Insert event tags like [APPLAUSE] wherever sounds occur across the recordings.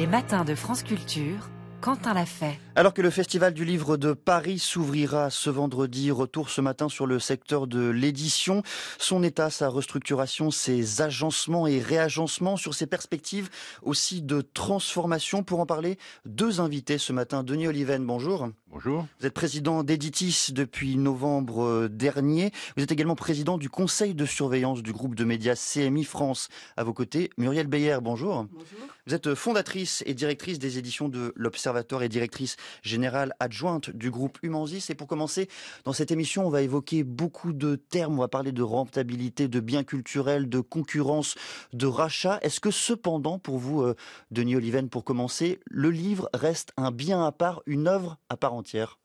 Les matins de France Culture, Quentin l'a fait. Alors que le Festival du Livre de Paris s'ouvrira ce vendredi, retour ce matin sur le secteur de l'édition, son état, sa restructuration, ses agencements et réagencements, sur ses perspectives aussi de transformation. Pour en parler, deux invités ce matin. Denis Oliven, bonjour. Bonjour. Vous êtes président d'Editis depuis novembre euh, dernier. Vous êtes également président du conseil de surveillance du groupe de médias CMI France. À vos côtés, Muriel Beyer, bonjour. Bonjour. Vous êtes euh, fondatrice et directrice des éditions de l'Observatoire et directrice générale adjointe du groupe Humanzis. Et pour commencer, dans cette émission, on va évoquer beaucoup de termes. On va parler de rentabilité, de biens culturels, de concurrence, de rachat. Est-ce que cependant, pour vous, euh, Denis Oliven, pour commencer, le livre reste un bien à part, une œuvre à part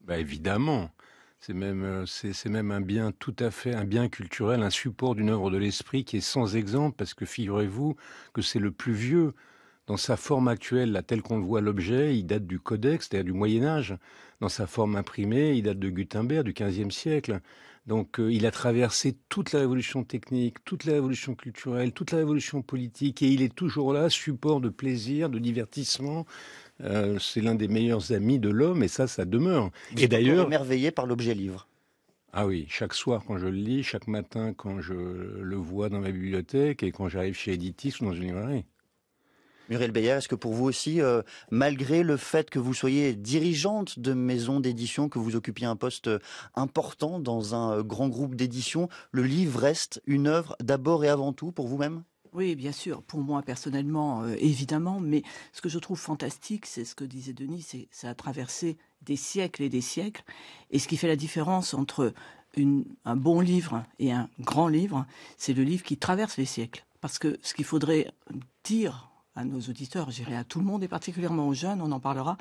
bah évidemment. Euh, c'est même, un bien tout à fait, un bien culturel, un support d'une œuvre de l'esprit qui est sans exemple, parce que figurez-vous que c'est le plus vieux. Dans sa forme actuelle, là, telle qu'on le voit l'objet, il date du Codex, c'est-à-dire du Moyen-Âge. Dans sa forme imprimée, il date de Gutenberg, du XVe siècle. Donc, euh, il a traversé toute la révolution technique, toute la révolution culturelle, toute la révolution politique, et il est toujours là, support de plaisir, de divertissement, euh, c'est l'un des meilleurs amis de l'homme et ça, ça demeure. et d'ailleurs. émerveillé par l'objet livre. Ah oui, chaque soir quand je le lis, chaque matin quand je le vois dans ma bibliothèque et quand j'arrive chez Editis ou dans une librairie. Muriel Beyer, est-ce que pour vous aussi, euh, malgré le fait que vous soyez dirigeante de maison d'édition, que vous occupiez un poste euh, important dans un grand groupe d'édition, le livre reste une œuvre d'abord et avant tout pour vous-même oui, bien sûr. Pour moi, personnellement, euh, évidemment. Mais ce que je trouve fantastique, c'est ce que disait Denis, c'est ça a traversé des siècles et des siècles. Et ce qui fait la différence entre un bon livre et un grand livre, c'est le livre qui traverse les siècles. Parce que ce qu'il faudrait dire à nos auditeurs, j'irai à tout le monde et particulièrement aux jeunes, on en parlera,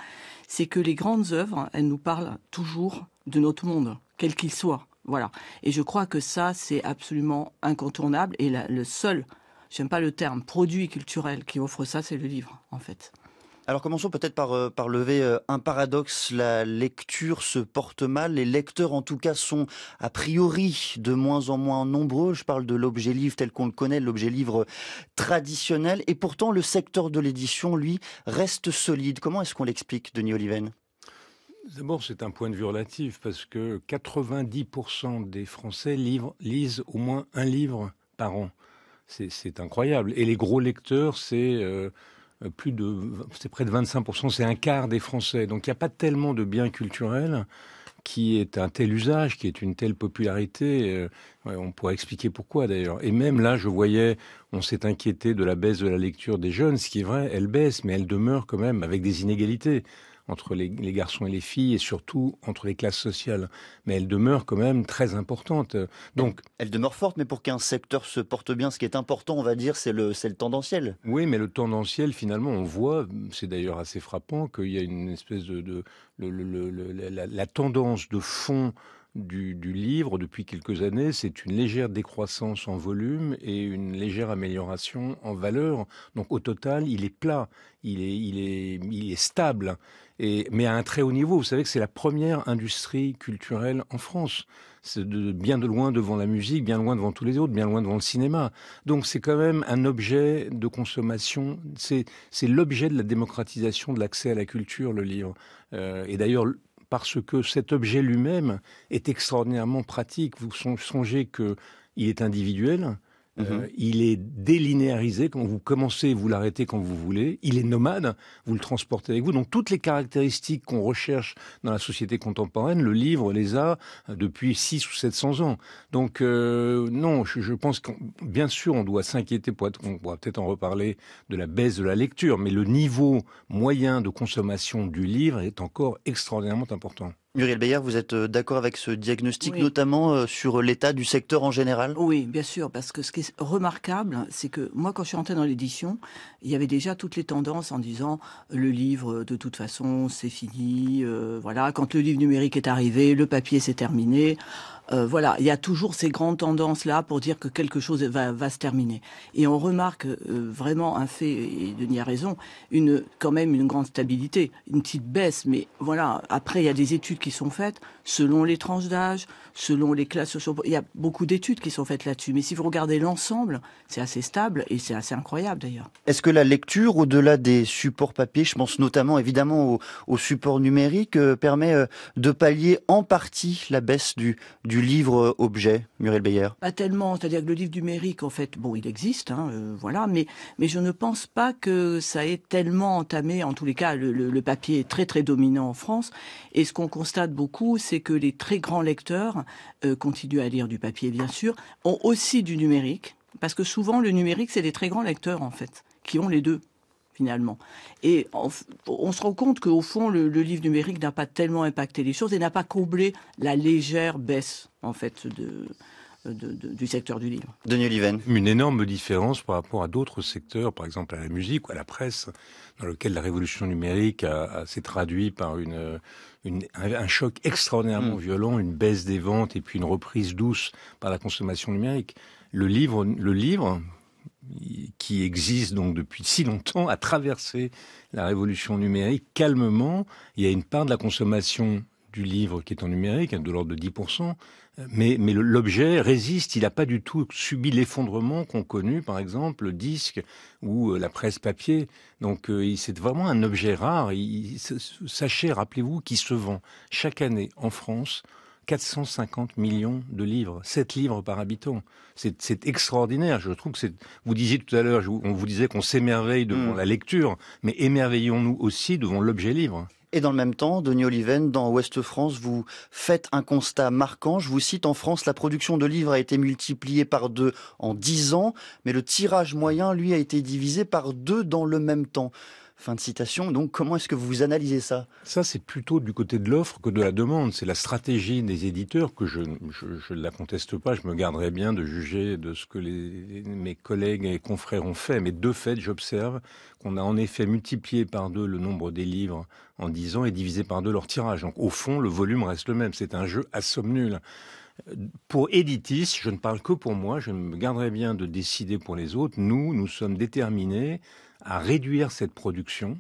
c'est que les grandes œuvres, elles nous parlent toujours de notre monde, quel qu'il soit. Voilà. Et je crois que ça, c'est absolument incontournable et le seul je n'aime pas le terme, produit culturel qui offre ça, c'est le livre, en fait. Alors commençons peut-être par, euh, lever euh, un paradoxe. La lecture se porte mal. Les lecteurs, en tout cas, sont a priori de moins en moins nombreux. Je parle de l'objet livre tel qu'on le connaît, l'objet livre traditionnel. Et pourtant, le secteur de l'édition, lui, reste solide. Comment est-ce qu'on l'explique, Denis Oliven D'abord, c'est un point de vue relatif parce que 90% des Français lisent au moins un livre par an c'est incroyable. Et les gros lecteurs, c'est euh, de, c'est près de 25%, c'est un quart des Français. Donc il n'y a pas tellement de biens culturels qui est un tel usage, qui est une telle popularité. Euh, on pourrait expliquer pourquoi d'ailleurs. Et même là, je voyais, on s'est inquiété de la baisse de la lecture des jeunes, ce qui est vrai, elle baisse, mais elle demeure quand même avec des inégalités entre les, garçons et les filles et surtout entre les classes sociales. Mais elle demeure quand même très importante. Donc, elle, demeure forte, mais pour qu'un secteur se porte bien, ce qui est important, on va dire, c'est le, le tendanciel. Oui, mais le tendanciel, finalement, on voit, c'est d'ailleurs assez frappant, qu'il y a une espèce de... la tendance de fond du, livre depuis quelques années, c'est une légère décroissance en volume et une légère amélioration en valeur. Donc au total, il est plat, il est, stable, mais à un très haut niveau. Vous savez que c'est la première industrie culturelle en France. C'est bien de loin devant la musique, bien loin devant tous les autres, bien loin devant le cinéma. Donc c'est quand même un objet de consommation. C'est, l'objet de la démocratisation de l'accès à la culture, le livre. Euh, et d'ailleurs, parce que cet objet lui-même est extraordinairement pratique. Vous songez qu'il est individuel, euh, mhm. il est délinéarisé quand vous commencez, vous l'arrêtez quand vous voulez. Il est nomade, vous le transportez avec vous. Donc toutes les caractéristiques qu'on recherche dans la société contemporaine, le livre les a depuis 6 ou 700 ans. Donc euh, non, je, pense que bien sûr on doit s'inquiéter, on pourra peut-être en reparler, de la baisse de la lecture, mais le niveau moyen de consommation du livre est encore extraordinairement important. Muriel Beyer, vous êtes euh, d'accord avec ce diagnostic, notamment euh, sur l'état du secteur en général Oui, bien sûr, parce que ce qui est remarquable, c'est que moi, quand je suis rentrée dans l'édition, il y avait déjà toutes les tendances en disant euh, le livre, de toute façon, c'est fini, voilà, quand le livre numérique est arrivé, le papier, c'est terminé. Euh, voilà, il y a toujours ces grandes tendances-là pour dire que quelque chose va, se terminer. Et on remarque euh, vraiment un fait, et Denis a raison, quand même une grande stabilité, une petite baisse. Mais voilà, après, il y a des études qui sont faites selon les tranches d'âge, selon les classes sociales. Il y a beaucoup d'études qui sont faites là-dessus. Mais si vous regardez l'ensemble, c'est assez stable et c'est assez incroyable d'ailleurs. Est-ce que la lecture, au-delà des supports papier, je pense notamment évidemment aux supports support numérique, euh, permet de pallier en partie la baisse du du livre-objet, euh, Muriel Beyer Pas tellement, c'est-à-dire que le livre numérique, en fait, bon, il existe, hein, euh, voilà, mais, mais je ne pense pas que ça ait tellement entamé, en tous les cas, le, papier est très très dominant en France, et ce qu'on constate beaucoup, c'est que les très grands lecteurs euh, continuent à lire du papier, bien sûr, ont aussi du numérique, parce que souvent le numérique, c'est des très grands lecteurs, en fait, qui ont les deux finalement. Et on, se rend compte qu'au fond, le, livre numérique n'a pas tellement impacté les choses et n'a pas comblé la légère baisse, en fait, de, du secteur du livre. Denis Liven. Une énorme différence par rapport à d'autres secteurs, par exemple à la musique ou à la presse, dans lequel la révolution numérique s'est traduite par une, un choc extraordinairement mm. violent, une baisse des ventes et puis une reprise douce par la consommation numérique. Le livre, le livre qui existe donc depuis si longtemps, a traversé la révolution numérique calmement. Il y a une part de la consommation du livre qui est en numérique, hein, de l'ordre de 10%, mais, l'objet résiste, il n'a pas du tout subi l'effondrement qu'ont connu, par exemple, le disque ou euh, la presse papier. Donc euh, c'est vraiment un objet rare. sachez, rappelez-vous, qui se vend chaque année en France 450 millions de livres, 7 livres par habitant. C'est extraordinaire. Je trouve que c'est. Vous disiez tout à l'heure, on vous disait qu'on s'émerveille devant mm. la lecture, mais émerveillons-nous aussi devant l'objet livre. Et dans le même temps, Denis Oliven, dans Ouest France, vous faites un constat marquant. Je vous cite, en France, la production de livres a été multipliée par deux en 10 ans, mais le tirage moyen, lui, a été divisé par deux dans le même temps. Fin de citation. Donc, comment est-ce que vous analysez ça Ça, c'est plutôt du côté de l'offre que de la demande. C'est la stratégie des éditeurs que je, je, ne la conteste pas. Je me garderai bien de juger de ce que les, mes collègues et confrères ont fait. Mais de fait, j'observe qu'on a en effet multiplié par deux le nombre des livres en dix ans et divisé par deux leur tirage. Donc, au fond, le volume reste le même. C'est un jeu à somme nulle. Pour Editis, je ne parle que pour moi, je me garderai bien de décider pour les autres. Nous, nous sommes déterminés à réduire cette production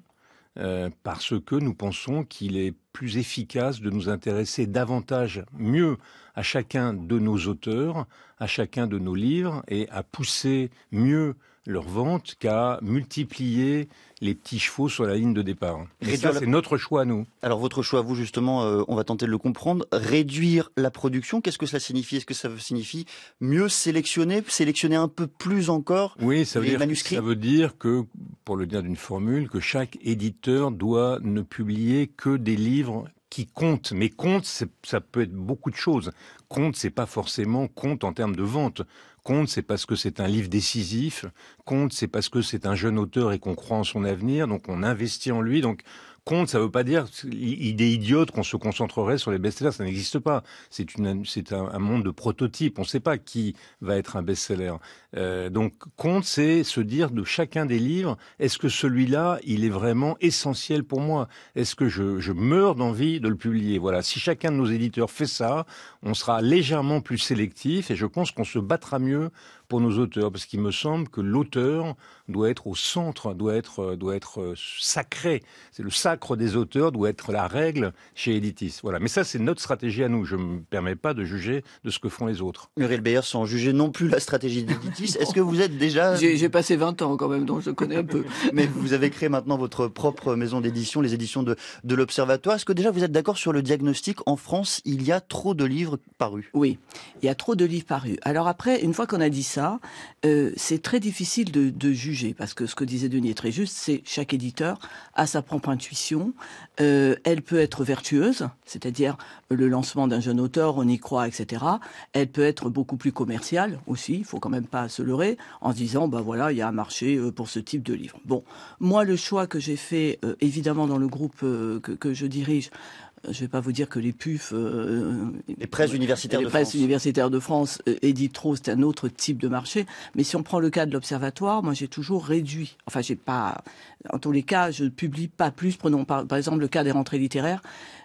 euh, parce que nous pensons qu'il est plus efficace de nous intéresser davantage, mieux à chacun de nos auteurs, à chacun de nos livres et à pousser mieux leur vente qu'à multiplier les petits chevaux sur la ligne de départ. Et ça, c'est notre choix à nous. Alors votre choix, à vous justement, euh, on va tenter de le comprendre. Réduire la production, qu'est-ce que ça signifie Est-ce que ça signifie mieux sélectionner, sélectionner un peu plus encore oui, ça les dire, manuscrits Ça veut dire que, pour le dire d'une formule, que chaque éditeur doit ne publier que des livres qui comptent. Mais compte, ça peut être beaucoup de choses. Compte, c'est pas forcément compte en termes de vente. Compte, c'est parce que c'est un livre décisif. Compte, c'est parce que c'est un jeune auteur et qu'on croit en son avenir. Donc on investit en lui. Donc Compte, ça ne veut pas dire idée idiote qu'on se concentrerait sur les best-sellers. Ça n'existe pas. C'est un, monde de prototypes. On ne sait pas qui va être un best-seller. Euh, donc compte, c'est se dire de chacun des livres, est-ce que celui-là, il est vraiment essentiel pour moi Est-ce que je, je meurs d'envie de le publier Voilà. Si chacun de nos éditeurs fait ça, on sera légèrement plus sélectif et je pense qu'on se battra mieux nos auteurs, parce qu'il me semble que l'auteur doit être au centre, doit être, euh, doit être euh, sacré. C'est le sacre des auteurs doit être la règle chez Editis. Voilà. Mais ça, c'est notre stratégie à nous. Je ne me permets pas de juger de ce que font les autres. Muriel Beyer, sans juger non plus la stratégie d'Editis, [LAUGHS] est-ce que vous êtes déjà... J'ai passé 20 ans quand même, donc je connais un peu. [LAUGHS] Mais vous avez créé maintenant votre propre maison d'édition, les éditions de, de l'Observatoire. Est-ce que déjà vous êtes d'accord sur le diagnostic En France, il y a trop de livres parus. Oui, il y a trop de livres parus. Alors après, une fois qu'on a dit ça, euh, c'est très difficile de, juger, parce que ce que disait Denis est très juste, c'est chaque éditeur a sa propre intuition, euh, elle peut être vertueuse, c'est-à-dire le lancement d'un jeune auteur, on y croit, etc. Elle peut être beaucoup plus commerciale aussi, il faut quand même pas se leurrer, en se disant, bah voilà, il y a un marché euh, pour ce type de livre. Bon, moi, le choix que j'ai fait, évidemment, dans le groupe que je dirige, je ne vais pas vous dire que les pufs, euh, euh, les presses universitaires les de presses France. universitaires de France euh, éditent trop, c'est un autre type de marché. Mais si on prend le cas de l'Observatoire, moi j'ai toujours réduit. Enfin, j'ai pas... En tous les cas, je ne publie pas plus. Prenons par, par exemple le cas des rentrées littéraires.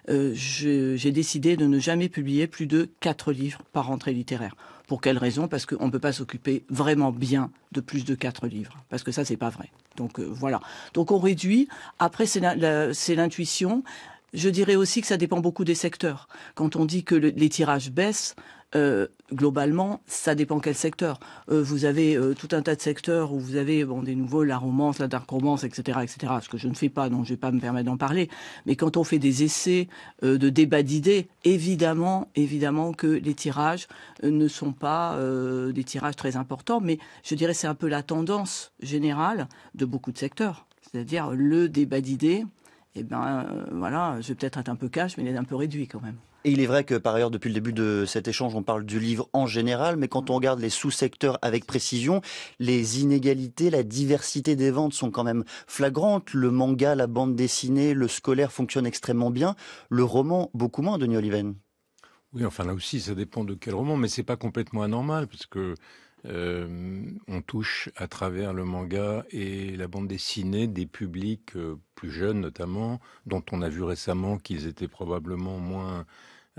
Euh, j'ai décidé de ne jamais publier plus de 4 livres par rentrée littéraire. Pour quelle raison Parce qu'on ne peut pas s'occuper vraiment bien de plus de 4 livres. Parce que ça, c'est pas vrai. Donc voilà. Donc on réduit. Après, c'est l'intuition. Je dirais aussi que ça dépend beaucoup des secteurs. Quand on dit que les tirages baissent, euh, globalement, ça dépend quel secteur. Euh, vous avez euh, tout un tas de secteurs où vous avez bon, des nouveaux, la romance, la dark romance, etc., etc. Ce que je ne fais pas, donc je ne vais pas me permettre d'en parler. Mais quand on fait des essais de débat d'idées, évidemment, évidemment que les tirages ne sont pas des tirages très importants. Mais je dirais que c'est un peu la tendance générale de beaucoup de secteurs. C'est-à-dire le débat d'idées eh ben euh, voilà, je vais peut-être être un peu cash, mais il est un peu réduit quand même. Et il est vrai que par ailleurs, depuis le début de cet échange, on parle du livre en général, mais quand on regarde les sous-secteurs avec précision, les inégalités, la diversité des ventes sont quand même flagrantes. Le manga, la bande dessinée, le scolaire fonctionnent extrêmement bien. Le roman, beaucoup moins, Denis Oliven. Oui, enfin là aussi, ça dépend de quel roman, mais ce n'est pas complètement anormal, parce que euh, on touche à travers le manga et la bande dessinée des publics euh, plus jeunes notamment, dont on a vu récemment qu'ils étaient probablement moins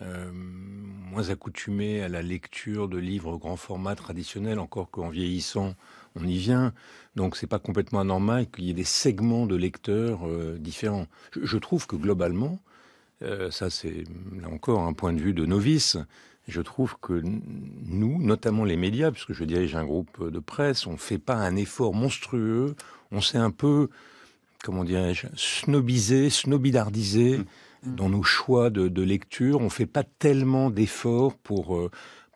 euh, moins accoutumés à la lecture de livres grand format traditionnel, encore qu'en vieillissant, on y vient. Donc c'est pas complètement anormal qu'il y ait des segments de lecteurs différents. Je, trouve que globalement, ça c'est là encore un point de vue de novice, je trouve que nous, notamment les médias, puisque je dirige un groupe de presse, on ne fait pas un effort monstrueux, on s'est un peu, comment dirais-je, snobisé, snobidardisé mmh. dans nos choix de, lecture, on ne fait pas tellement d'efforts pour euh,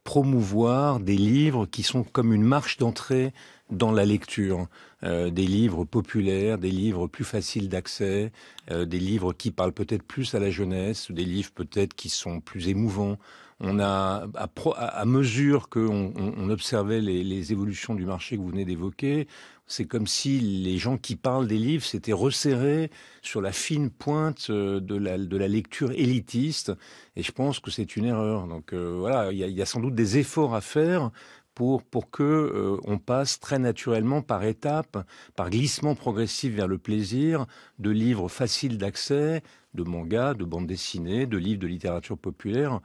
promouvoir des livres qui sont comme une marche d'entrée dans la lecture, euh, des livres populaires, des livres plus faciles d'accès, euh, des livres qui parlent peut-être plus à la jeunesse, des livres peut-être qui sont plus émouvants. On a, à, mesure qu'on observait les, évolutions du marché que vous venez d'évoquer, c'est comme si les gens qui parlent des livres s'étaient resserrés sur la fine pointe euh, de la, lecture élitiste. Et je pense que c'est une erreur. Donc voilà, il y a sans doute des efforts à faire pour, pour que euh, on passe très naturellement par étapes, par glissement progressif vers le plaisir, de livres faciles d'accès, de mangas, de bandes dessinées, de livres de littérature populaire.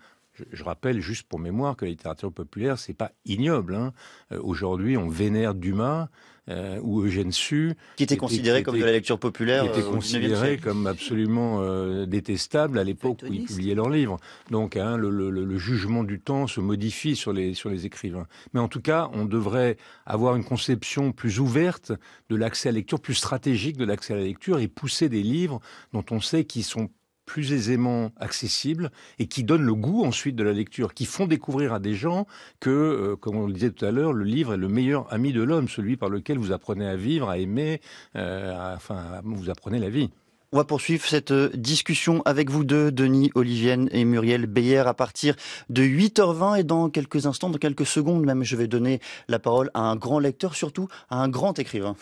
Je, rappelle juste pour mémoire que la littérature populaire, c'est pas ignoble. Hein. Euh, aujourd'hui, on vénère Dumas, euh, ou Eugène Sue. Qui était considéré comme de la lecture populaire. Qui était euh, considéré comme absolument euh, détestable à l'époque où ils publiaient leurs livres. Donc hein, le, le, jugement du temps se modifie sur les, sur les écrivains. Mais en tout cas, on devrait avoir une conception plus ouverte de l'accès à la lecture, plus stratégique de l'accès à la lecture et pousser des livres dont on sait qu'ils sont plus aisément accessibles et qui donnent le goût ensuite de la lecture, qui font découvrir à des gens que, euh, comme on le disait tout à l'heure, le livre est le meilleur ami de l'homme, celui par lequel vous apprenez à vivre, à aimer, euh, enfin, vous apprenez la vie. On va poursuivre cette euh, discussion avec vous deux, Denis, Olivienne et Muriel Beyer, à partir de 8h20 et dans quelques instants, dans quelques secondes même, je vais donner la parole à un grand lecteur, surtout à un grand écrivain.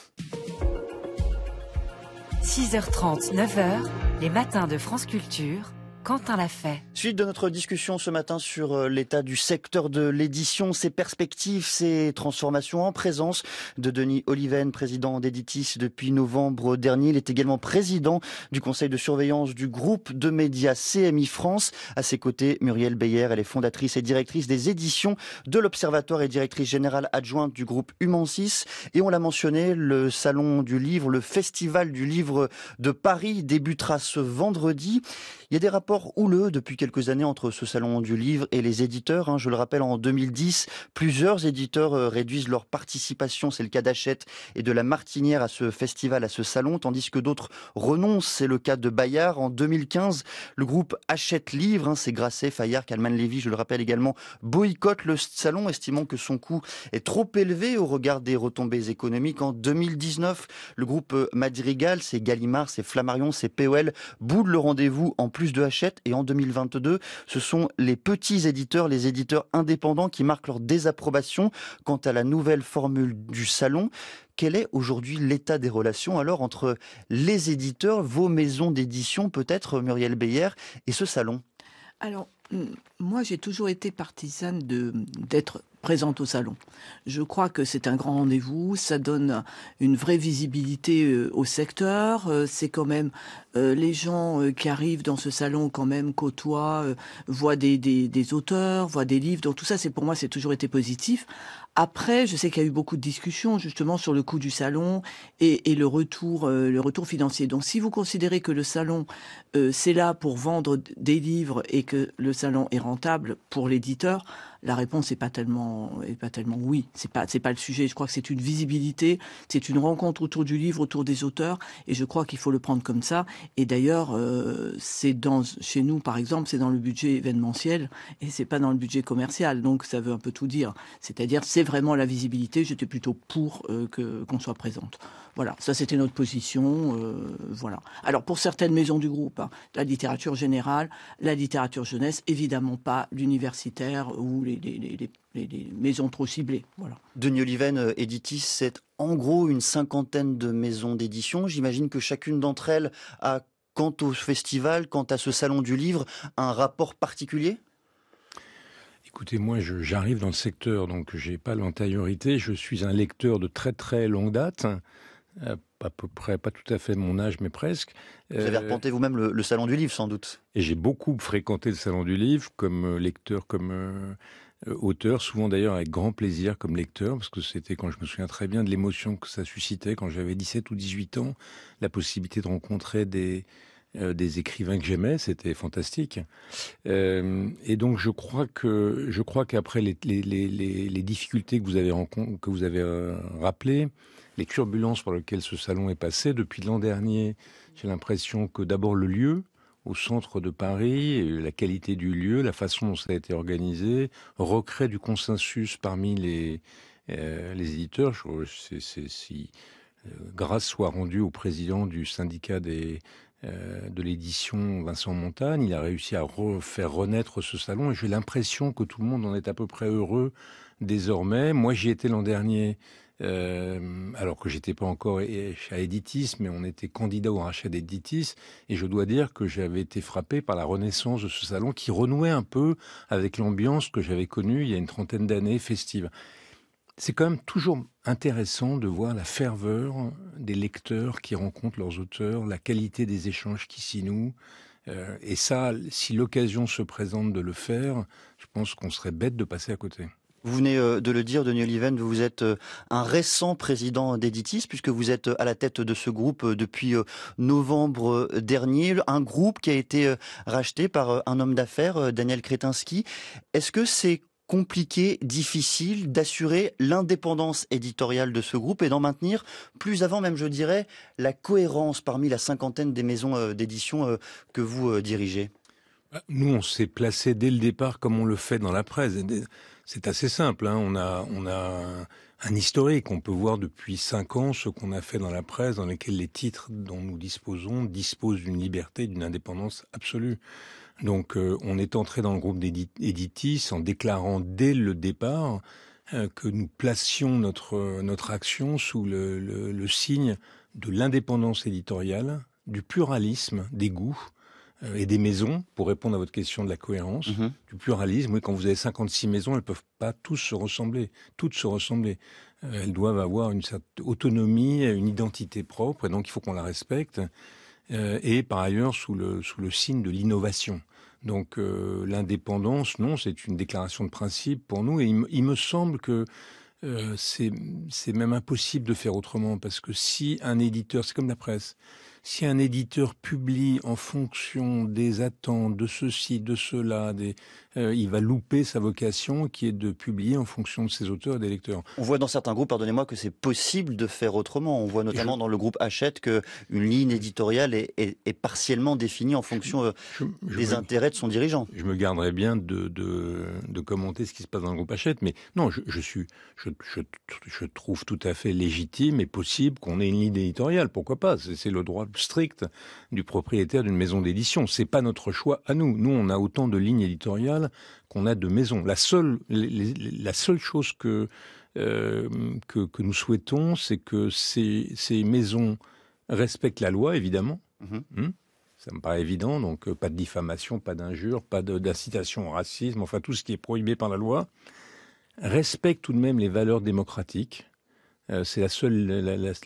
6h30, 9h, les matins de France Culture. Quentin l'a fait. Suite de notre discussion ce matin sur euh, l'état du secteur de l'édition, ses perspectives, ses transformations en présence de Denis Oliven, président d'Editis depuis novembre dernier. Il est également président du conseil de surveillance du groupe de médias CMI France. À ses côtés, Muriel Beyer, elle est fondatrice et directrice des éditions de l'Observatoire et directrice générale adjointe du groupe Humansis. Et on l'a mentionné, le salon du livre, le festival du livre de Paris débutera ce vendredi. Il y a des rapports houleux depuis quelques années entre ce salon du livre et les éditeurs. Hein. Je le rappelle, en 2010, plusieurs éditeurs euh, réduisent leur participation, c'est le cas d'Hachette et de la Martinière à ce festival, à ce salon, tandis que d'autres renoncent, c'est le cas de Bayard. En 2015, le groupe Achète Livre, hein, c'est Grasset, Fayard, Calman Lévy, je le rappelle également, boycotte le salon, estimant que son coût est trop élevé au regard des retombées économiques. En 2019, le groupe Madrigal, c'est Gallimard, c'est Flammarion, c'est POL, boude le rendez-vous en plus de Hachette. Et en 2022, ce sont les petits éditeurs, les éditeurs indépendants qui marquent leur désapprobation quant à la nouvelle formule du salon. Quel est aujourd'hui l'état des relations alors entre les éditeurs, vos maisons d'édition peut-être, Muriel Beyer, et ce salon alors, Hum, moi, j'ai toujours été partisane de d'être présente au salon. Je crois que c'est un grand rendez-vous, ça donne une vraie visibilité euh, au secteur, euh, c'est quand même euh, les gens qui arrivent dans ce salon quand même côtoient, voient des, des, des auteurs, voient des livres, donc tout ça c'est pour moi c'est toujours été positif. Après, je sais qu'il y a eu beaucoup de discussions justement sur le coût du salon et, le retour, euh, le retour financier. Donc, si vous considérez que le salon euh, c'est là pour vendre des livres et que le salon est rentable pour l'éditeur, la réponse n'est pas tellement, est pas tellement oui. C'est pas, c'est pas le sujet. Je crois que c'est une visibilité, c'est une rencontre autour du livre, autour des auteurs, et je crois qu'il faut le prendre comme ça. Et d'ailleurs, euh, c'est dans, chez nous, par exemple, c'est dans le budget événementiel et c'est pas dans le budget commercial. Donc ça veut un peu tout dire. C'est-à-dire, c'est vraiment la visibilité. J'étais plutôt pour euh, que qu'on soit présente. Voilà, ça c'était notre position. Euh, voilà. Alors pour certaines maisons du groupe, hein, la littérature générale, la littérature jeunesse, évidemment pas l'universitaire ou les, maisons trop ciblées. Voilà. Denis Oliven, euh, Editis, c'est en gros une cinquantaine de maisons d'édition. J'imagine que chacune d'entre elles a, quant au festival, quant à ce salon du livre, un rapport particulier Écoutez, moi, j'arrive dans le secteur, donc n'ai pas l'antériorité. Je suis un lecteur de très très longue date euh, à peu près, pas tout à fait mon âge, mais presque. Vous avez euh, repenté vous-même le, Salon du Livre, sans doute. Et j'ai beaucoup fréquenté le Salon du Livre, comme euh, lecteur, comme euh, auteur, souvent d'ailleurs avec grand plaisir comme lecteur, parce que c'était, quand je me souviens très bien, de l'émotion que ça suscitait quand j'avais 17 ou 18 ans, la possibilité de rencontrer des, des écrivains que j'aimais, c'était fantastique. et donc je crois que je crois qu'après les, difficultés que vous avez que vous avez rappelées, les turbulences par lesquelles ce salon est passé depuis l'an dernier. J'ai l'impression que d'abord le lieu, au centre de Paris, la qualité du lieu, la façon dont ça a été organisé, recrée du consensus parmi les, euh, les éditeurs. Je, c'est, c'est, si euh, grâce soit rendue au président du syndicat des, euh, de l'édition Vincent Montagne, il a réussi à refaire faire renaître ce salon et j'ai l'impression que tout le monde en est à peu près heureux désormais. Moi, j'y étais l'an dernier euh, alors que j'étais pas encore à Editis, mais on était candidat au rachat d'Editis, et je dois dire que j'avais été frappé par la renaissance de ce salon qui renouait un peu avec l'ambiance que j'avais connue il y a une trentaine d'années festive. C'est quand même toujours intéressant de voir la ferveur des lecteurs qui rencontrent leurs auteurs, la qualité des échanges qui s'y nouent. Euh, et ça, si l'occasion se présente de le faire, je pense qu'on serait bête de passer à côté. Vous venez euh, de le dire, Daniel Oliven, vous êtes euh, un récent président d'Editis, puisque vous êtes euh, à la tête de ce groupe depuis novembre dernier, un groupe qui a été racheté par un homme d'affaires, Daniel Kretinsky. Est-ce que c'est compliqué, difficile d'assurer l'indépendance éditoriale de ce groupe et d'en maintenir, plus avant même, je dirais, la cohérence parmi la cinquantaine des maisons d'édition que vous dirigez bah, Nous, on s'est placé dès le départ comme on le fait dans la presse c'est assez simple. Hein. On a, un historique. On peut voir depuis cinq ans ce qu'on a fait dans la presse, dans lequel les titres dont nous disposons disposent d'une liberté, d'une indépendance absolue. Donc, euh, on est entré dans le groupe d'Editis en déclarant dès le départ euh, que nous placions notre action sous le signe de l'indépendance éditoriale, du pluralisme des goûts et des maisons, pour répondre à votre question de la cohérence, mhm. du pluralisme. Oui, quand vous avez 56 maisons, elles ne peuvent pas tous se ressembler, toutes se ressembler. Euh, elles doivent avoir une certaine autonomie, une identité propre, et donc il faut qu'on la respecte. Euh, et par ailleurs, sous le, sous le signe de l'innovation. Donc euh, l'indépendance, non, c'est une déclaration de principe pour nous, et il, me semble que c'est même impossible de faire autrement, parce que si un éditeur, c'est comme la presse, si un éditeur publie en fonction des attentes de ceci, de cela, des, euh, il va louper sa vocation qui est de publier en fonction de ses auteurs et des lecteurs. On voit dans certains groupes, pardonnez-moi, que c'est possible de faire autrement. On voit notamment dans le groupe Hachette que une ligne éditoriale est, partiellement définie en fonction euh, des intérêts de son dirigeant. Je me garderai bien de, commenter ce qui se passe dans le groupe Hachette, mais non, je, suis, je, trouve tout à fait légitime et possible qu'on ait une ligne éditoriale. Pourquoi pas C'est le droit strict du propriétaire d'une maison d'édition. Ce n'est pas notre choix à nous. Nous, on a autant de lignes éditoriales qu'on a de maisons. La seule, la seule chose euh, que, que, nous souhaitons, c'est que ces, maisons respectent la loi, évidemment. Mhm. Hmm Ça me paraît évident, donc euh, pas de diffamation, pas d'injure, pas d'incitation au racisme, enfin tout ce qui est prohibé par la loi. Respecte tout de même les valeurs démocratiques. Euh, c'est la seule,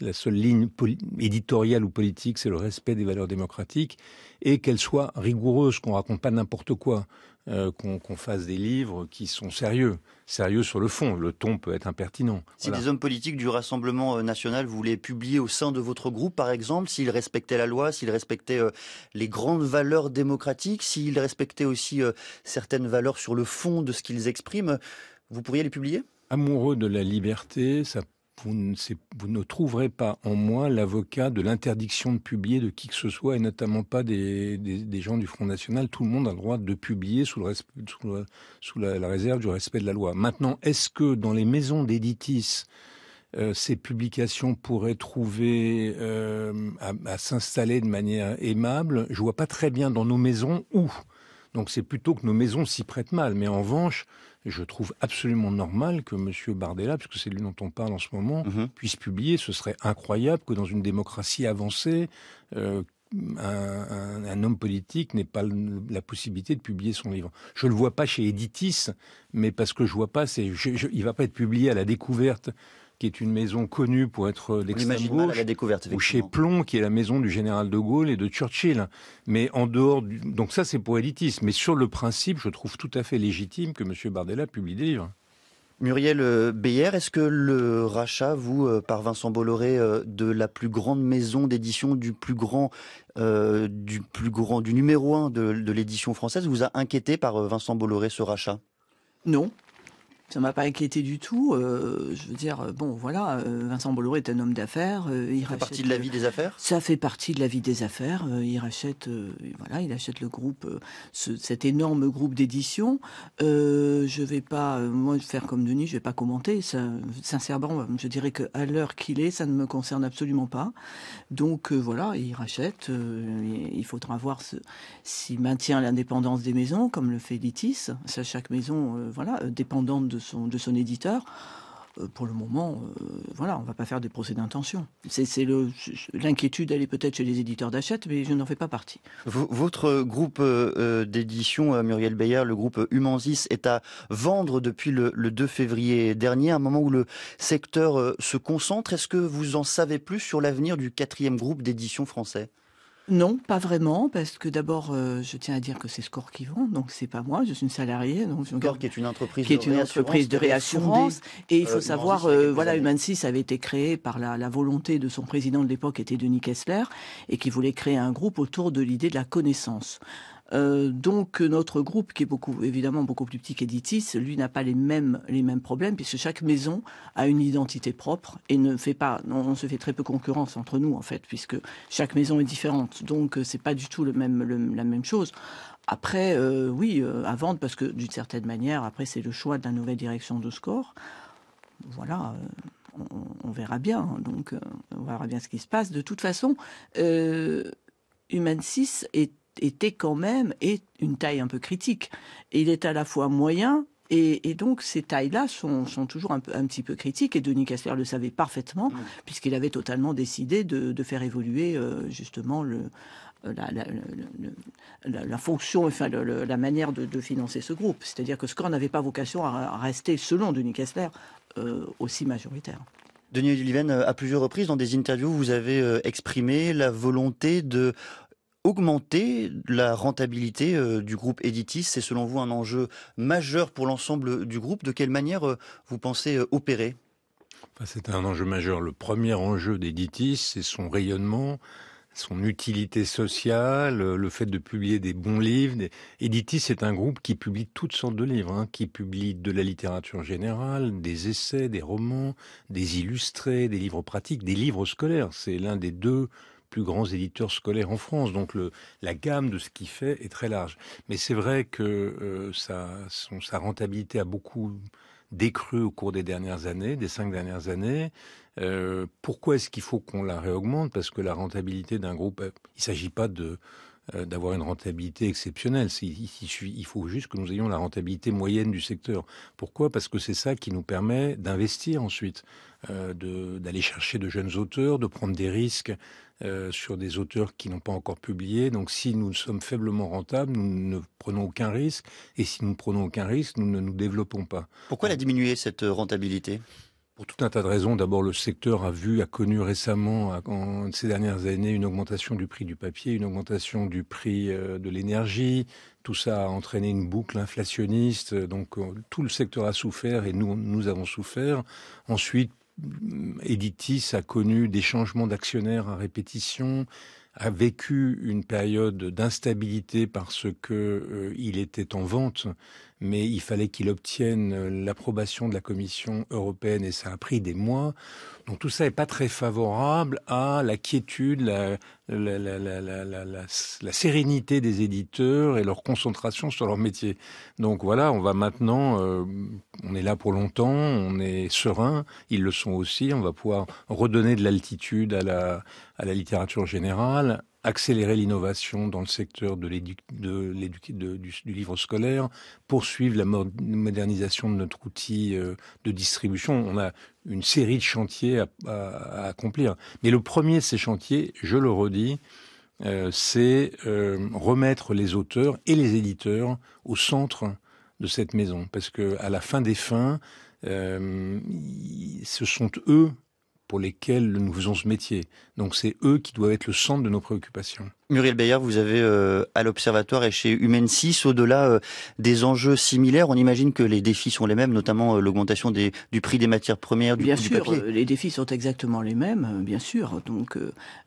la, seule ligne éditoriale ou politique, c'est le respect des valeurs démocratiques et qu'elle soit rigoureuses, qu'on raconte pas n'importe quoi. Euh, qu'on fasse des livres qui sont sérieux, sérieux sur le fond. Le ton peut être impertinent. Si des hommes politiques du Rassemblement euh, national voulaient publier au sein de votre groupe, par exemple, s'ils respectaient la loi, s'ils respectaient euh, les grandes valeurs démocratiques, s'ils respectaient aussi certaines valeurs sur le fond de ce qu'ils expriment, vous pourriez les publier Amoureux de la liberté, ça vous ne, trouverez pas en moi l'avocat de l'interdiction de publier de qui que ce soit, et notamment pas des, gens du Front National. Tout le monde a le droit de publier sous, la, réserve du respect de la loi. Maintenant, est-ce que dans les maisons d'éditis, euh, ces publications pourraient trouver euh, à, s'installer de manière aimable Je vois pas très bien dans nos maisons où. Donc c'est plutôt que nos maisons s'y prêtent mal. Mais en revanche, je trouve absolument normal que M. Bardella, puisque c'est lui dont on parle en ce moment, mhm. puisse publier. Ce serait incroyable que dans une démocratie avancée, euh, un, homme politique n'ait pas la possibilité de publier son livre. Je ne le vois pas chez Editis, mais parce que je ne vois pas, c'est, ne il va pas être publié à la découverte qui est une maison connue pour être l'extrême gauche, la découverte, ou chez Plomb, qui est la maison du général de Gaulle et de Churchill. Mais en dehors Donc ça, c'est pour Mais sur le principe, je trouve tout à fait légitime que M. Bardella publie des livres. Muriel euh, Beyer, est-ce que le rachat, vous, euh, par Vincent Bolloré, euh, de la plus grande maison d'édition du plus grand, du plus grand, du numéro un de, de l'édition française, vous a inquiété par Vincent Bolloré ce rachat Non, ça m'a pas inquiété du tout. Euh, je veux dire, euh, bon, voilà, euh, Vincent Bolloré est un homme d'affaires. ça fait partie de la vie des affaires. Ça fait partie de la vie des affaires. il rachète, voilà, il achète le groupe, cet énorme groupe d'édition. je vais pas, moi, faire comme Denis, je vais pas commenter. Ça, sincèrement, je dirais que à l'heure qu'il est, ça ne me concerne absolument pas. Donc voilà, il rachète. il faudra voir s'il maintient l'indépendance des maisons, comme le fait Litis. chaque maison, voilà, dépendante de son, de son éditeur. Euh, pour le moment, euh, voilà, on ne va pas faire des procès d'intention. C'est l'inquiétude, elle est peut-être chez les éditeurs d'achat mais je n'en fais pas partie. votre groupe euh, d'édition, Muriel Bayard, le groupe Humansis, est à vendre depuis le, 2 février dernier, à un moment où le secteur se concentre. Est-ce que vous en savez plus sur l'avenir du quatrième groupe d'édition français non, pas vraiment, parce que d'abord, euh, je tiens à dire que c'est Score qui vend, donc c'est pas moi, je suis une salariée. Donc Score qui est une entreprise, qui est une entreprise de réassurance. Et il euh, faut savoir, euh, voilà, Human 6 avait été créé par la, la volonté de son président de l'époque, était Denis Kessler, et qui voulait créer un groupe autour de l'idée de la connaissance. Euh, donc notre groupe, qui est beaucoup, évidemment beaucoup plus petit qu'Editis, lui n'a pas les mêmes, les mêmes problèmes, puisque chaque maison a une identité propre et ne fait pas, on, on se fait très peu concurrence entre nous en fait, puisque chaque maison est différente. Donc euh, c'est pas du tout le même, la même chose. Après, euh, oui, à vendre, parce que d'une certaine manière, après c'est le choix de nouvelle direction de score. Voilà. On, verra bien, donc on verra bien ce qui se passe. De toute façon, Human 6 est était quand même est une taille un peu critique. il est à la fois moyen et, donc, ces tailles-là sont, toujours un, peu, un, petit peu critiques. Et Denis Kessler le savait parfaitement, mm. puisqu'il avait totalement décidé de, faire évoluer euh, justement le, euh, la, fonction, enfin la manière de, financer ce groupe. C'est-à-dire que Score n'avait pas vocation à, rester, selon Denis Kessler, euh, aussi majoritaire. Denis Oliven, à plusieurs reprises dans des interviews, vous avez exprimé la volonté de augmenter la rentabilité euh, du groupe Editis C'est selon vous un enjeu majeur pour l'ensemble du groupe De quelle manière euh, vous pensez euh, opérer C'est un enjeu majeur. Le premier enjeu d'Editis, c'est son rayonnement, son utilité sociale, le fait de publier des bons livres. Editis est un groupe qui publie toutes sortes de livres, hein, qui publie de la littérature générale, des essais, des romans, des illustrés, des livres pratiques, des livres scolaires. C'est l'un des deux plus grands éditeurs scolaires en France. Donc le, la gamme de ce qu'il fait est très large. Mais c'est vrai que euh, sa, rentabilité a beaucoup décru au cours des dernières années, des cinq dernières années. Euh, pourquoi est-ce qu'il faut qu'on la réaugmente Parce que la rentabilité d'un groupe, euh, il ne s'agit pas de d'avoir une rentabilité exceptionnelle. Il, faut juste que nous ayons la rentabilité moyenne du secteur. Pourquoi Parce que c'est ça qui nous permet d'investir ensuite, d'aller chercher de jeunes auteurs, de prendre des risques, euh, sur des auteurs qui n'ont pas encore publié. Donc si nous sommes faiblement rentables, nous ne prenons aucun risque. Et si nous ne prenons aucun risque, nous ne nous développons pas. Pourquoi la diminuer, cette euh, rentabilité pour tout un tas de raisons. D'abord, le secteur a vu, a connu récemment, en ces dernières années, une augmentation du prix du papier, une augmentation du prix euh, de l'énergie. Tout ça a entraîné une boucle inflationniste. Donc, tout le secteur a souffert et nous, nous avons souffert. Ensuite, Editis a connu des changements d'actionnaires à répétition, a vécu une période d'instabilité parce que euh, il était en vente mais il fallait qu'il obtienne euh, l'approbation de la Commission européenne et ça a pris des mois. Donc tout ça n'est pas très favorable à la quiétude, la, sérénité des éditeurs et leur concentration sur leur métier. Donc voilà, on va maintenant, euh, on est là pour longtemps, on est serein, ils le sont aussi, on va pouvoir redonner de l'altitude à la littérature générale, accélérer l'innovation dans le secteur de de de, du, livre scolaire, poursuivre la modernisation de notre outil euh, de distribution. On a une série de chantiers à, à, accomplir. Mais le premier de ces chantiers, je le redis, euh, c'est euh, remettre les auteurs et les éditeurs au centre de cette maison, parce que à la fin des fins, ce sont eux pour lesquels nous faisons ce métier. Donc c'est eux qui doivent être le centre de nos préoccupations. Muriel Bayard, vous avez euh, à l'Observatoire et chez Humaine 6, au-delà euh, des enjeux similaires, on imagine que les défis sont les mêmes, notamment euh, l'augmentation du prix des matières premières, du, bien sûr, les défis sont exactement les mêmes, bien sûr. Donc,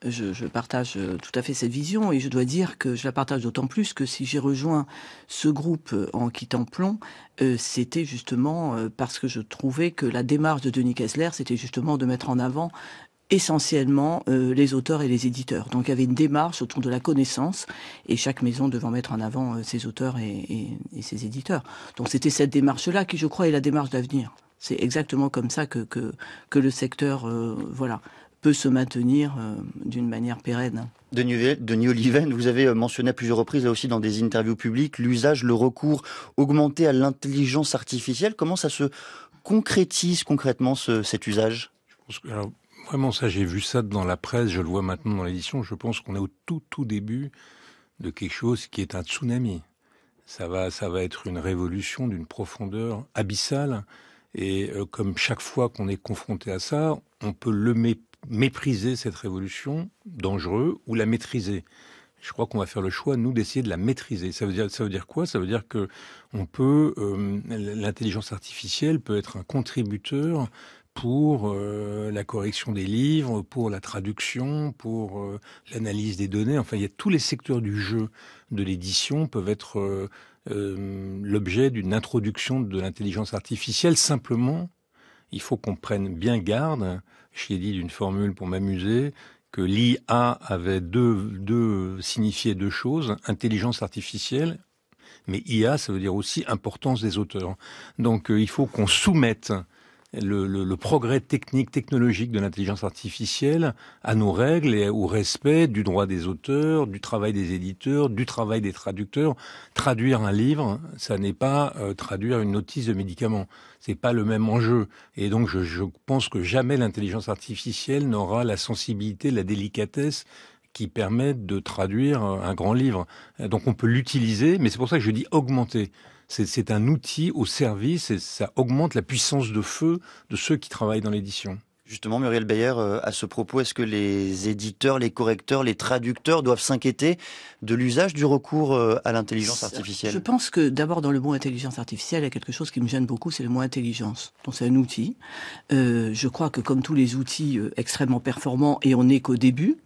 je, je, partage tout à fait cette vision et je dois dire que je la partage d'autant plus que si j'ai rejoint ce groupe en quittant Plomb, c'était justement parce que je trouvais que la démarche de Denis Kessler, c'était justement de mettre en avant essentiellement euh, les auteurs et les éditeurs. Donc il y avait une démarche autour de la connaissance et chaque maison devant mettre en avant euh, ses auteurs et, ses éditeurs. Donc c'était cette démarche-là qui, je crois, est la démarche d'avenir. C'est exactement comme ça que, que, le secteur euh, voilà, peut se maintenir d'une manière pérenne. Denis Oliven, vous avez mentionné à plusieurs reprises, là aussi dans des interviews publiques, l'usage, le recours augmenté à l'intelligence artificielle. Comment ça se concrétise concrètement cet usage Vraiment, ça, j'ai vu ça dans la presse, je le vois maintenant dans l'édition. Je pense qu'on est au tout, tout début de quelque chose qui est un tsunami. Ça va, ça va être une révolution d'une profondeur abyssale. Et euh, comme chaque fois qu'on est confronté à ça, on peut le mépriser, cette révolution, dangereuse ou la maîtriser. Je crois qu'on va faire le choix, nous, d'essayer de la maîtriser. Ça veut dire, ça veut dire quoi Ça veut dire que on peut, euh, l'intelligence artificielle peut être un contributeur pour euh, la correction des livres, pour la traduction, pour euh, l'analyse des données. Enfin, il y a tous les secteurs du jeu de l'édition peuvent être euh, l'objet d'une introduction de l'intelligence artificielle. Simplement, il faut qu'on prenne bien garde. je l'ai dit d'une formule pour m'amuser que l'IA avait deux, deux deux choses intelligence artificielle mais IA, ça veut dire aussi importance des auteurs. Donc il faut qu'on soumette le, progrès technique, technologique de l'intelligence artificielle à nos règles et au respect du droit des auteurs, du travail des éditeurs, du travail des traducteurs. Traduire un livre, ça n'est pas euh, traduire une notice de médicament. C'est pas le même enjeu. Et donc, je, je pense que jamais l'intelligence artificielle n'aura la sensibilité, la délicatesse qui permettent de traduire euh, un grand livre. Euh, donc on peut l'utiliser, mais c'est pour ça que je dis augmenter. C'est un outil au service et ça augmente la puissance de feu de ceux qui travaillent dans l'édition. Justement, Muriel Bayer, euh, à ce propos, est-ce que les éditeurs, les correcteurs, les traducteurs doivent s'inquiéter de l'usage du recours euh, à l'intelligence artificielle Je pense que d'abord, dans le mot intelligence artificielle, il y a quelque chose qui me gêne beaucoup, c'est le mot intelligence. Donc c'est un outil. Euh, je crois que comme tous les outils extrêmement performants, et on n'est qu'au début,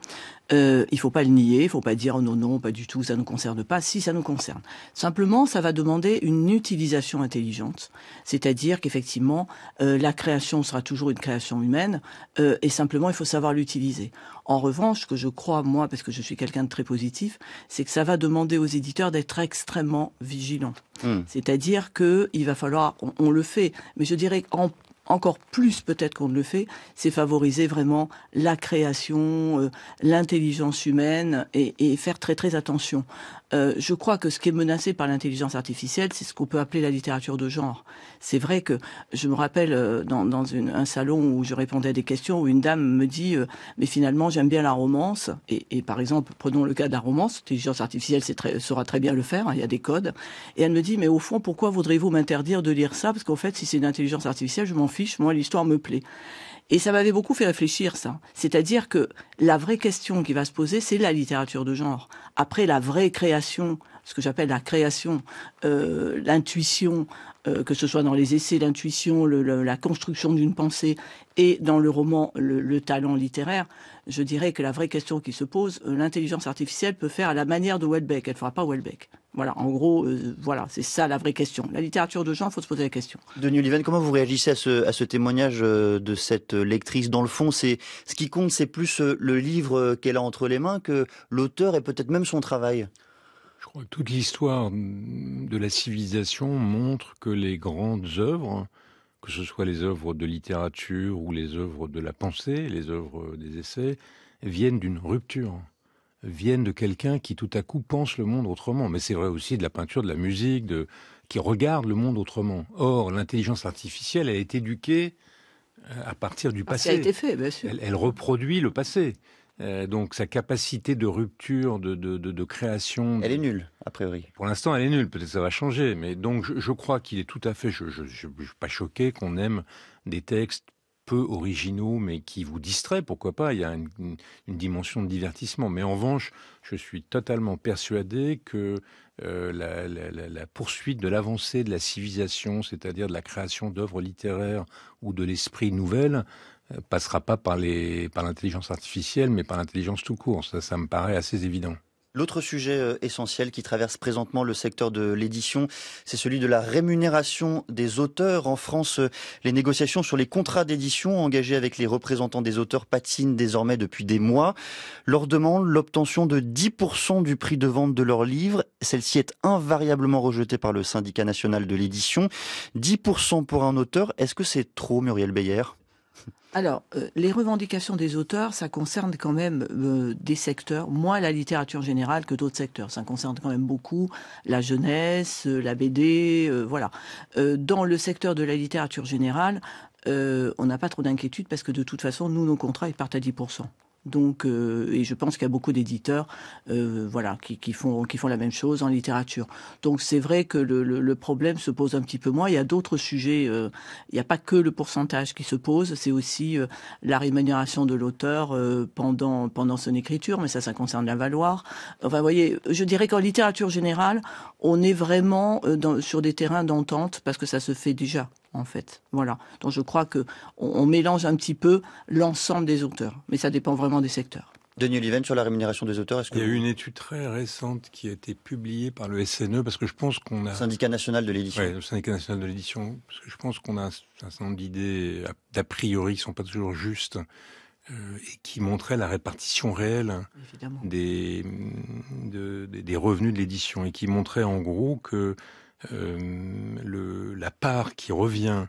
euh, il faut pas le nier, il faut pas dire oh non non pas du tout, ça nous concerne pas. Si ça nous concerne, simplement ça va demander une utilisation intelligente, c'est-à-dire qu'effectivement euh, la création sera toujours une création humaine euh, et simplement il faut savoir l'utiliser. En revanche, ce que je crois moi, parce que je suis quelqu'un de très positif, c'est que ça va demander aux éditeurs d'être extrêmement vigilants. Hmm. C'est-à-dire que il va falloir, on, on le fait, mais je dirais qu'en encore plus peut-être qu'on ne le fait, c'est favoriser vraiment la création, euh, l'intelligence humaine et, et, faire très très attention. Euh, je crois que ce qui est menacé par l'intelligence artificielle, c'est ce qu'on peut appeler la littérature de genre. C'est vrai que je me rappelle euh, dans, un salon où je répondais à des questions où une dame me dit euh, mais finalement j'aime bien la romance et, par exemple prenons le cas de la romance, l'intelligence artificielle très, saura très bien le faire, hein, il y a des codes et elle me dit mais au fond pourquoi voudriez-vous m'interdire de lire ça parce qu'en fait si c'est une intelligence artificielle je m'en fiche, moi l'histoire me plaît. Et ça m'avait beaucoup fait réfléchir, ça. C'est-à-dire que la vraie question qui va se poser, c'est la littérature de genre. Après la vraie création, ce que j'appelle la création, euh, l'intuition, euh, que ce soit dans les essais, d'intuition, la construction d'une pensée et dans le roman, le, talent littéraire, je dirais que la vraie question qui se pose, euh, l'intelligence artificielle peut faire à la manière de Welbeck, elle ne fera pas Welbeck. Voilà, en gros, euh, voilà, c'est ça la vraie question. La littérature de genre, il faut se poser la question. Denis Oliven, comment vous réagissez à ce, à ce témoignage de cette lectrice Dans le fond, c'est ce qui compte, c'est plus le livre qu'elle a entre les mains que l'auteur et peut-être même son travail. Toute l'histoire mm, de la civilisation montre que les grandes œuvres, que ce soit les œuvres de littérature ou les œuvres de la pensée, les œuvres des essais, viennent d'une rupture, viennent de quelqu'un qui tout à coup pense le monde autrement. Mais c'est vrai aussi de la peinture, de la musique, de... qui regarde le monde autrement. Or, l'intelligence artificielle, elle est éduquée euh, à partir du passé. A fait, elle, reproduit le passé. Euh, donc sa capacité de rupture, de, de, de, création... Elle est nulle, a priori. Pour l'instant, elle est nulle. Peut-être ça va changer. Mais donc je, crois qu'il est tout à fait... Je ne suis pas choqué qu'on aime des textes peu originaux, mais qui vous distraient, pourquoi pas, il y a une, dimension de divertissement. Mais en revanche, je suis totalement persuadé que euh, la, la, poursuite de l'avancée de la civilisation, c'est-à-dire de la création d'œuvres littéraires ou de l'esprit nouvelle, euh, passera pas par l'intelligence artificielle, mais par l'intelligence tout court. Ça, ça me paraît assez évident. L'autre sujet euh, essentiel qui traverse présentement le secteur de l'édition, c'est celui de la rémunération des auteurs. En France, euh, les négociations sur les contrats d'édition engagés avec les représentants des auteurs patinent désormais depuis des mois. Leur demande l'obtention de 10% du prix de vente de leurs livres. Celle-ci est invariablement rejetée par le syndicat national de l'édition. 10% pour un auteur, est-ce que c'est trop, Muriel Beyer alors, euh, les revendications des auteurs, ça concerne quand même euh, des secteurs, moins la littérature générale que d'autres secteurs. Ça concerne quand même beaucoup la jeunesse, euh, la BD, voilà. dans le secteur de la littérature générale, on n'a pas trop d'inquiétude parce que de toute façon, nous, nos contrats, ils partent à 10%. Donc, euh, et je pense qu'il y a beaucoup d'éditeurs, euh, voilà, qui, font la même chose en littérature. Donc, c'est vrai que le, problème se pose un petit peu moins. Il y a d'autres sujets. Euh, il n'y a pas que le pourcentage qui se pose. C'est aussi la rémunération de l'auteur pendant son écriture, mais ça, ça concerne la valoir. Enfin, voyez, je dirais qu'en littérature générale, on est vraiment sur des terrains d'entente parce que ça se fait déjà en fait. Voilà. Donc je crois que on, mélange un petit peu l'ensemble des auteurs, mais ça dépend vraiment des secteurs. Denis Oliven sur la rémunération des auteurs. Est-ce que... Il y a eu une étude très récente qui a été publiée par le SNE parce que je pense qu'on a syndicat national de l'édition. le syndicat national de l'édition parce que je pense qu'on a un certain nombre d'idées d'a priori qui ne sont pas toujours justes euh, et qui montraient la répartition réelle des, des revenus de l'édition et qui montraient en gros que euh, la part qui revient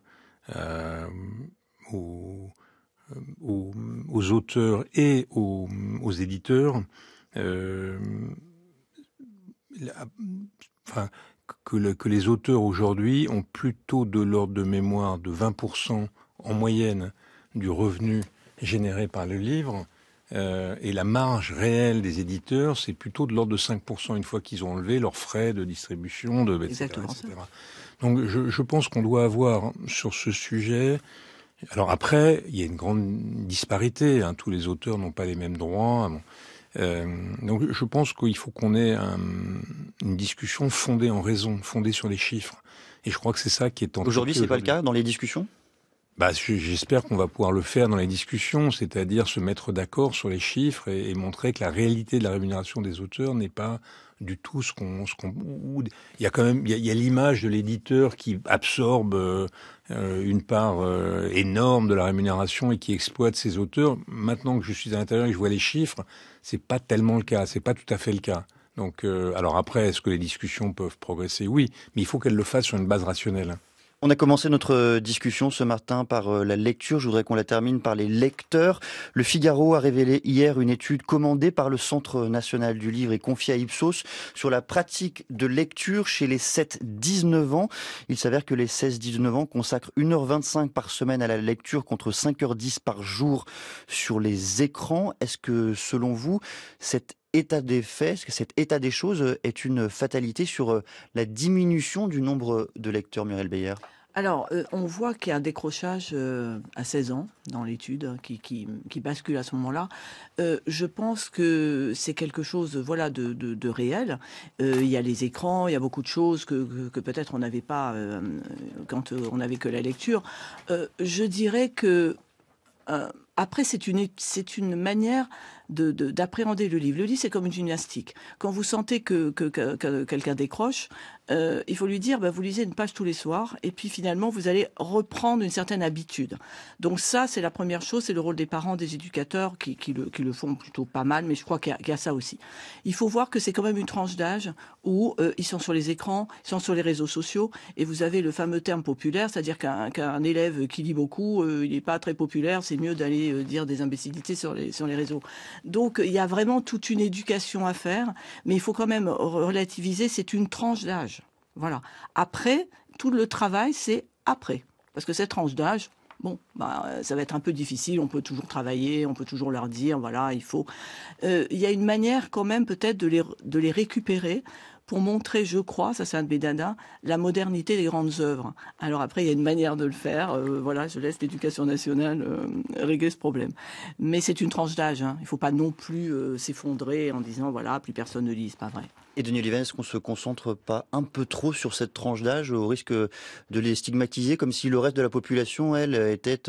euh, euh, aux, auteurs et aux, éditeurs, que, les auteurs aujourd'hui ont plutôt de l'ordre de mémoire de 20% en moyenne du revenu généré par le livre euh, et la marge réelle des éditeurs, c'est plutôt de l'ordre de 5% une fois qu'ils ont enlevé leurs frais de distribution, de, etc. etc. Donc je, je pense qu'on doit avoir hein, sur ce sujet... Alors après, il y a une grande disparité. Hein, tous les auteurs n'ont pas les mêmes droits. Hein, euh, donc je pense qu'il faut qu'on ait une discussion fondée en raison, fondée sur les chiffres. Et je crois que c'est ça qui est en Aujourd'hui, c'est pas le cas dans les discussions bah, J'espère qu'on va pouvoir le faire dans les discussions, c'est-à-dire se mettre d'accord sur les chiffres et, montrer que la réalité de la rémunération des auteurs n'est pas du tout ce qu'on... Ce il y a quand même il y a, l'image de l'éditeur qui absorbe euh, une part euh, énorme de la rémunération et qui exploite ses auteurs. Maintenant que je suis à l'intérieur et que je vois les chiffres, c'est pas tellement le cas, c'est pas tout à fait le cas. Donc, euh, alors après, est-ce que les discussions peuvent progresser Oui, mais il faut qu'elles le fassent sur une base rationnelle. On a commencé notre euh, discussion ce matin par euh, la lecture. Je voudrais qu'on la termine par les lecteurs. Le Figaro a révélé hier une étude commandée par le Centre national du livre et confiée à Ipsos sur la pratique de lecture chez les 7-19 ans. Il s'avère que les 16-19 ans consacrent 1h25 par semaine à la lecture contre 5h10 par jour sur les écrans. Est-ce que, selon vous, cette état des faits, est-ce que cet état des choses euh, est une fatalité sur euh, la diminution du nombre de lecteurs, Muriel Beyer alors, euh, on voit qu'il y a un décrochage à 16 ans dans l'étude hein, qui, qui, qui, bascule à ce moment-là. je pense que c'est quelque chose voilà, de, de, de réel. il y a les écrans, il y a beaucoup de choses que, que, peut-être on n'avait pas quand on n'avait que la lecture. je dirais que après, c'est une, c'est une manière d'appréhender le livre. Le livre, c'est comme une gymnastique. Quand vous sentez que, quelqu'un décroche, euh, il faut lui dire, bah, vous lisez une page tous les soirs, et puis finalement, vous allez reprendre une certaine habitude. Donc ça, c'est la première chose, c'est le rôle des parents, des éducateurs, qui, le, font plutôt pas mal, mais je crois qu'il y, a ça aussi. Il faut voir que c'est quand même une tranche d'âge où euh, ils sont sur les écrans, ils sont sur les réseaux sociaux, et vous avez le fameux terme populaire, c'est-à-dire qu'un élève qui lit beaucoup, euh, il n'est pas très populaire, c'est mieux d'aller dire des imbécilités sur les réseaux. Donc il y a vraiment toute une éducation à faire, mais il faut quand même relativiser, c'est une tranche d'âge. Voilà. Après, tout le travail, c'est après. Parce que cette tranche d'âge, bon, bah, euh, ça va être un peu difficile, on peut toujours travailler, on peut toujours leur dire, voilà, il faut. Euh, il y a une manière quand même peut-être de de les récupérer pour montrer, je crois, ça c'est un de la modernité des grandes œuvres. Alors après, il y a une manière de le faire. Euh, voilà, je laisse l'éducation nationale euh, régler ce problème. Mais c'est une tranche d'âge. Hein. Il ne faut pas non plus euh, s'effondrer en disant, voilà, plus personne ne lit, c'est pas vrai. Et Denis Olivain, est-ce qu'on se concentre pas un peu trop sur cette tranche d'âge au risque de les stigmatiser comme si le reste de la population, elle, était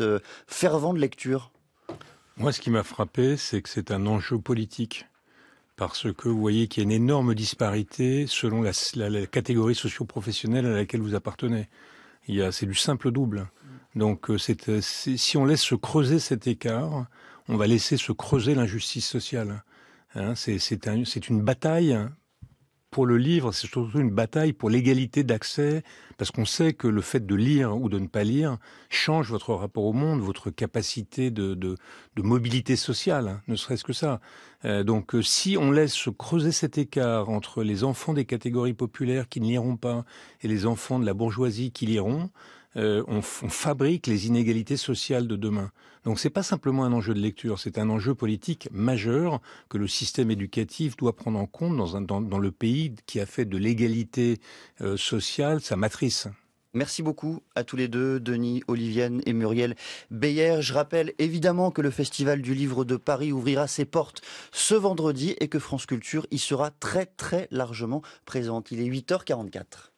fervent de lecture Moi, ce qui m'a frappé, c'est que c'est un enjeu politique parce que vous voyez qu'il y a une énorme disparité selon la, catégorie socio-professionnelle à laquelle vous appartenez. Il y a, c'est du simple double. Donc euh, euh, c'est, si on laisse se creuser cet écart, on va laisser se creuser l'injustice sociale. Hein, c'est, c'est une bataille pour le livre, c'est surtout une bataille pour l'égalité d'accès, parce qu'on sait que le fait de lire ou de ne pas lire change votre rapport au monde, votre capacité de, mobilité sociale, hein, ne serait-ce que ça. Euh, donc euh, si on laisse creuser cet écart entre les enfants des catégories populaires qui ne liront pas et les enfants de la bourgeoisie qui liront, euh, on, fabrique les inégalités sociales de demain. Donc n'est pas simplement un enjeu de lecture, c'est un enjeu politique majeur que le système éducatif doit prendre en compte dans, le pays qui a fait de l'égalité euh, sociale sa matrice. Merci beaucoup à tous les deux, Denis, Olivienne et Muriel Beyer. Je rappelle évidemment que le Festival du Livre de Paris ouvrira ses portes ce vendredi et que France Culture y sera très très largement présente. Il est 8h44.